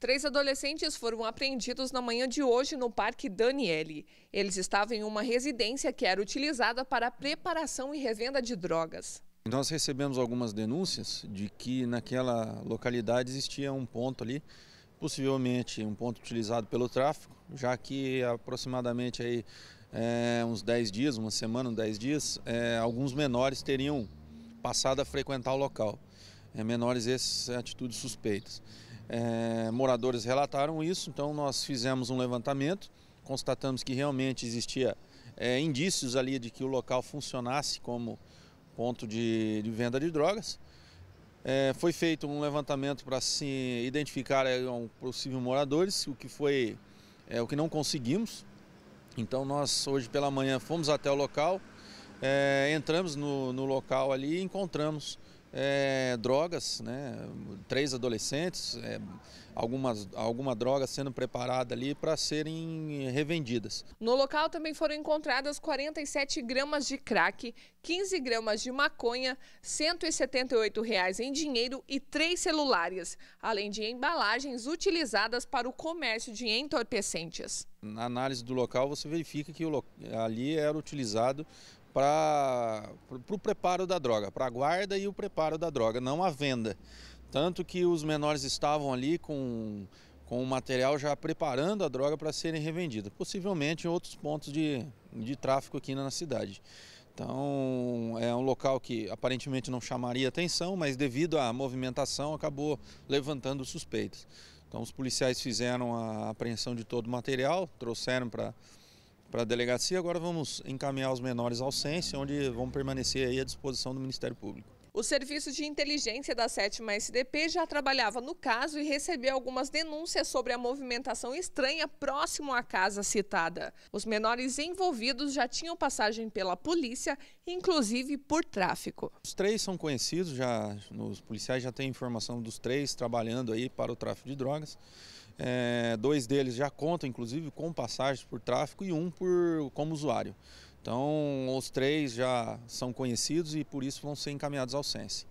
Três adolescentes foram apreendidos na manhã de hoje no Parque Daniele. Eles estavam em uma residência que era utilizada para preparação e revenda de drogas. Nós recebemos algumas denúncias de que naquela localidade existia um ponto ali, possivelmente um ponto utilizado pelo tráfico, já que aproximadamente aí, é, uns 10 dias, uma semana, 10 dias, é, alguns menores teriam passado a frequentar o local. É, menores esses atitudes suspeitas é, moradores relataram isso, então nós fizemos um levantamento, constatamos que realmente existia é, indícios ali de que o local funcionasse como ponto de, de venda de drogas. É, foi feito um levantamento para se identificar é, um, possíveis moradores, o que foi é, o que não conseguimos. Então nós hoje pela manhã fomos até o local, é, entramos no, no, local ali e encontramos é, drogas, né, três adolescentes, é, algumas, alguma droga sendo preparada ali para serem revendidas. No local também foram encontradas 47 gramas de crack, 15 gramas de maconha, R$ 178 reais em dinheiro e três celulares, além de embalagens utilizadas para o comércio de entorpecentes. Na análise do local, você verifica que ali era utilizado para o preparo da droga, para a guarda e o preparo da droga, não a venda. Tanto que os menores estavam ali com, com o material já preparando a droga para serem revendida, possivelmente em outros pontos de, de tráfico aqui na cidade. Então, é um local que aparentemente não chamaria atenção, mas devido à movimentação acabou levantando suspeitas Então, os policiais fizeram a apreensão de todo o material, trouxeram para para a delegacia. Agora vamos encaminhar os menores ao CENSE, onde vão permanecer aí à disposição do Ministério Público. O Serviço de Inteligência da 7 SDP já trabalhava no caso e recebeu algumas denúncias sobre a movimentação estranha próximo à casa citada. Os menores envolvidos já tinham passagem pela polícia, inclusive por tráfico. Os três são conhecidos, já os policiais já têm informação dos três trabalhando aí para o tráfico de drogas. É, dois deles já contam, inclusive, com passagens por tráfico e um por, como usuário. Então, os três já são conhecidos e por isso vão ser encaminhados ao Sense.